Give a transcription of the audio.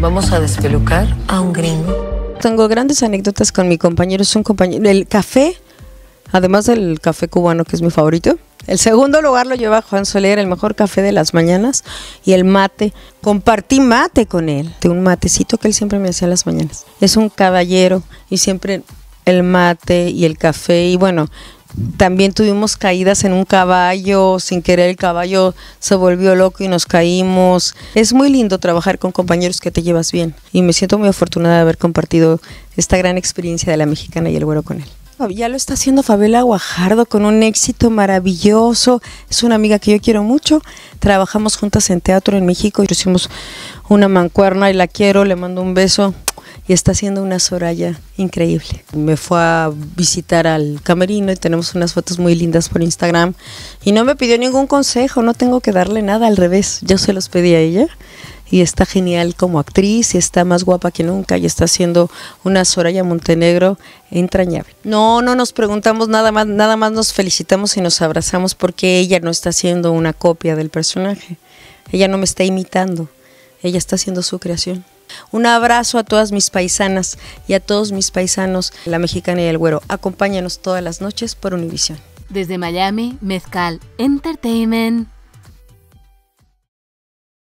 Vamos a despelucar a un gringo. Tengo grandes anécdotas con mi compañero. Es un compañero. El café, además del café cubano, que es mi favorito. El segundo lugar lo lleva Juan Soler, el mejor café de las mañanas. Y el mate. Compartí mate con él, de un matecito que él siempre me hacía las mañanas. Es un caballero y siempre el mate y el café. Y bueno, también tuvimos caídas en un caballo, sin querer el caballo se volvió loco y nos caímos. Es muy lindo trabajar con compañeros que te llevas bien y me siento muy afortunada de haber compartido esta gran experiencia de la mexicana y el güero con él. Ya lo está haciendo Fabiola Guajardo con un éxito maravilloso. Es una amiga que yo quiero mucho. Trabajamos juntas en teatro en México y hicimos una mancuerna y la quiero, le mando un beso y está haciendo una Soraya increíble. Me fue a visitar al camerino y tenemos unas fotos muy lindas por Instagram y no me pidió ningún consejo, no tengo que darle nada, al revés, yo se los pedí a ella y está genial como actriz y está más guapa que nunca y está haciendo una Soraya Montenegro entrañable. No, no nos preguntamos nada más, nada más nos felicitamos y nos abrazamos porque ella no está haciendo una copia del personaje. Ella no me está imitando, ella está haciendo su creación. Un abrazo a todas mis paisanas y a todos mis paisanos, la mexicana y el güero. Acompáñanos todas las noches por Univisión. Desde Miami, Mezcal Entertainment.